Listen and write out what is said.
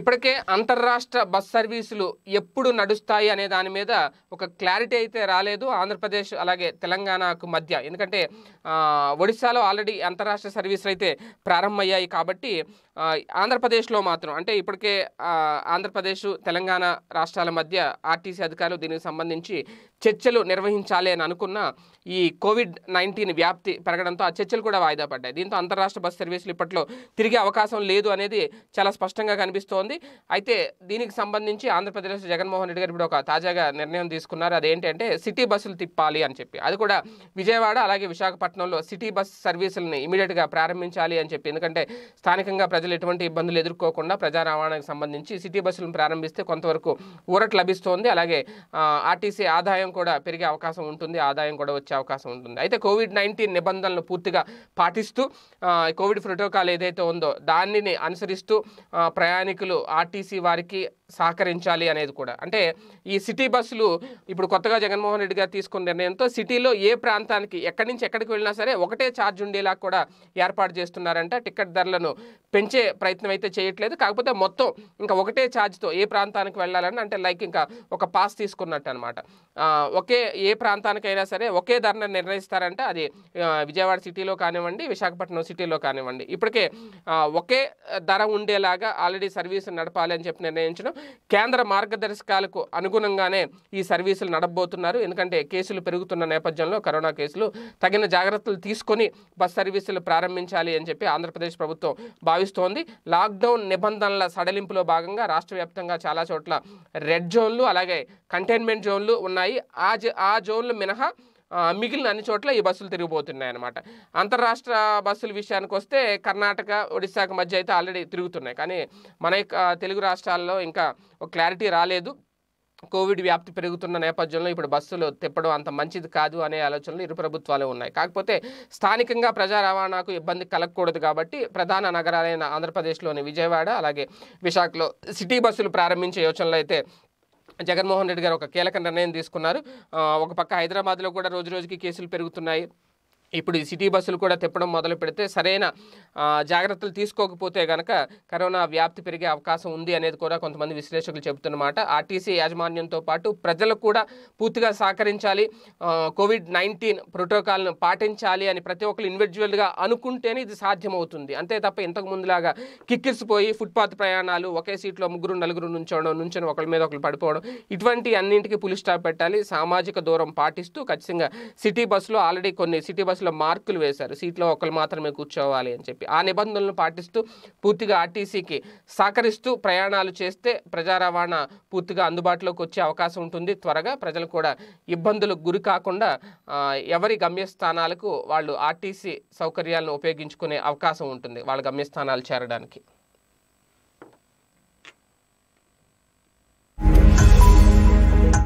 ఇప్పటికే అంతర్రాష్ట్ర బస్ సర్వీసులు ఎప్పుడు నడుస్తాయి అనే దాని మీద ఒక క్లారిటీ అయితే రాలేదు ఆంధ్రప్రదేశ్ అలాగే తెలంగాణకు మధ్య ఎందుకంటే ఒడిశాలో ఆల్రెడీ అంతర్రాష్ట్ర సర్వీసులు అయితే ప్రారంభమయ్యాయి కాబట్టి ఆంధ్రప్రదేశ్లో మాత్రం అంటే ఇప్పటికే ఆంధ్రప్రదేశ్ తెలంగాణ రాష్ట్రాల మధ్య ఆర్టీసీ అధికారులు దీనికి సంబంధించి చర్చలు నిర్వహించాలి అని అనుకున్న ఈ కోవిడ్ నైన్టీన్ వ్యాప్తి పెరగడంతో ఆ చర్చలు కూడా వాయిదా పడ్డాయి దీంతో అంతర్రాష్ట్ర బస్ సర్వీసులు ఇప్పట్లో తిరిగే అవకాశం లేదు అనేది చాలా స్పష్టంగా కనిపిస్తోంది ఉంది అయితే దీనికి సంబంధించి ఆంధ్రప్రదేశ్ జగన్మోహన్ రెడ్డి గారు ఇప్పుడు ఒక తాజాగా నిర్ణయం తీసుకున్నారు అదేంటంటే సిటీ బస్సులు తిప్పాలి అని చెప్పి అది కూడా విజయవాడ అలాగే విశాఖపట్నంలో సిటీ బస్ సర్వీసులని ఇమీడియట్గా ప్రారంభించాలి అని చెప్పి ఎందుకంటే స్థానికంగా ప్రజలు ఎటువంటి ఇబ్బందులు ఎదుర్కోకుండా ప్రజా రవాణాకు సంబంధించి సిటీ బస్సులను ప్రారంభిస్తే కొంతవరకు ఊరట లభిస్తోంది అలాగే ఆర్టీసీ ఆదాయం కూడా పెరిగే అవకాశం ఉంటుంది ఆదాయం కూడా వచ్చే అవకాశం ఉంటుంది అయితే కోవిడ్ నైన్టీన్ నిబంధనలు పూర్తిగా పాటిస్తూ కోవిడ్ ప్రోటోకాల్ ఏదైతే ఉందో దానిని అనుసరిస్తూ ప్రయాణికులు బస్సులు ఆర్టీసీ వారికి సహకరించాలి అనేది కూడా అంటే ఈ సిటీ బస్సులు ఇప్పుడు కొత్తగా జగన్మోహన్ రెడ్డి గారు తీసుకున్న నిర్ణయంతో సిటీలో ఏ ప్రాంతానికి ఎక్కడి నుంచి ఎక్కడికి వెళ్ళినా సరే ఒకటే ఛార్జ్ ఉండేలా కూడా ఏర్పాటు చేస్తున్నారంట టికెట్ ధరలను పెంచే ప్రయత్నం అయితే చేయట్లేదు కాకపోతే మొత్తం ఇంకా ఒకటే ఛార్జ్తో ఏ ప్రాంతానికి వెళ్ళాలని అంటే లైక్ ఇంకా ఒక పాస్ తీసుకున్నట్టు అనమాట ఒకే ఏ ప్రాంతానికైనా సరే ఒకే ధరను నిర్ణయిస్తారంట అది విజయవాడ సిటీలో కానివ్వండి విశాఖపట్నం సిటీలో కానివ్వండి ఇప్పటికే ఒకే ధర ఉండేలాగా ఆల్రెడీ సర్వీస్ సర్వీసులు నడపాలి అని చెప్పి నిర్ణయించడం కేంద్ర మార్గదర్శకాలకు అనుగుణంగానే ఈ సర్వీసులు నడబోతున్నారు ఎందుకంటే కేసులు పెరుగుతున్న నేపథ్యంలో కరోనా కేసులు తగిన జాగ్రత్తలు తీసుకొని బస్ సర్వీసులు ప్రారంభించాలి అని చెప్పి ఆంధ్రప్రదేశ్ ప్రభుత్వం భావిస్తోంది లాక్డౌన్ నిబంధనల సడలింపులో భాగంగా రాష్ట్ర వ్యాప్తంగా చాలా చోట్ల రెడ్ జోన్లు అలాగే కంటైన్మెంట్ జోన్లు ఉన్నాయి ఆ ఆ జోన్లు మినహా మిగిలిన అన్ని చోట్ల ఈ బస్సులు తిరిగిపోతున్నాయి అనమాట అంతర్రాష్ట్ర బస్సుల విషయానికి వస్తే కర్ణాటక ఒడిశాకు మధ్య అయితే ఆల్రెడీ తిరుగుతున్నాయి కానీ మన తెలుగు రాష్ట్రాల్లో ఇంకా క్లారిటీ రాలేదు కోవిడ్ వ్యాప్తి పెరుగుతున్న నేపథ్యంలో ఇప్పుడు బస్సులు తిప్పడం అంత మంచిది కాదు అనే ఆలోచనలు ఇరు ప్రభుత్వాలు ఉన్నాయి కాకపోతే స్థానికంగా ప్రజా రవాణాకు ఇబ్బంది కలగకూడదు కాబట్టి ప్రధాన నగరాలైన ఆంధ్రప్రదేశ్లోని విజయవాడ అలాగే విశాఖలో సిటీ బస్సులు ప్రారంభించే యోచనలు అయితే జగన్మోహన్ రెడ్డి గారు ఒక కీలక నిర్ణయం తీసుకున్నారు ఒక పక్క హైదరాబాద్లో కూడా రోజు రోజుకి కేసులు పెరుగుతున్నాయి ఇప్పుడు ఈ సిటీ బస్సులు కూడా తిప్పడం మొదలు పెడితే సరైన జాగ్రత్తలు తీసుకోకపోతే కనుక కరోనా వ్యాప్తి పెరిగే అవకాశం ఉంది అనేది కూడా కొంతమంది విశ్లేషకులు చెబుతున్నమాట ఆర్టీసీ యాజమాన్యంతో పాటు ప్రజలకు కూడా పూర్తిగా సహకరించాలి కోవిడ్ నైన్టీన్ ప్రోటోకాల్ను పాటించాలి అని ప్రతి ఒక్కరు ఇండివిజువల్గా అనుకుంటేనే ఇది సాధ్యమవుతుంది అంతే తప్ప ఇంతకు ముందులాగా కిక్కిరిసిపోయి ఫుట్పాత్ ప్రయాణాలు ఒకే సీట్లో ముగ్గురు నలుగురు నుంచోవడం నుంచొని ఒకరి మీద ఒకరు పడిపోవడం ఇటువంటి అన్నింటికి పులిస్టాప్ పెట్టాలి సామాజిక దూరం పాటిస్తూ ఖచ్చితంగా సిటీ బస్సులో ఆల్రెడీ కొన్ని సిటీ బస్సులు సీట్ల మార్కులు వేశారు సీట్లో ఒకరు మాత్రమే కూర్చోవాలి అని చెప్పి ఆ నిబంధనలను పాటిస్తూ పూర్తిగా ఆర్టీసీకి సహకరిస్తూ ప్రయాణాలు చేస్తే ప్రజా రవాణా పూర్తిగా అందుబాటులోకి వచ్చే అవకాశం ఉంటుంది త్వరగా ప్రజలు కూడా ఇబ్బందులకు గురి కాకుండా ఎవరి గమ్యస్థానాలకు వాళ్ళు ఆర్టీసీ సౌకర్యాలను ఉపయోగించుకునే అవకాశం ఉంటుంది వాళ్ళ గమ్యస్థానాలు చేరడానికి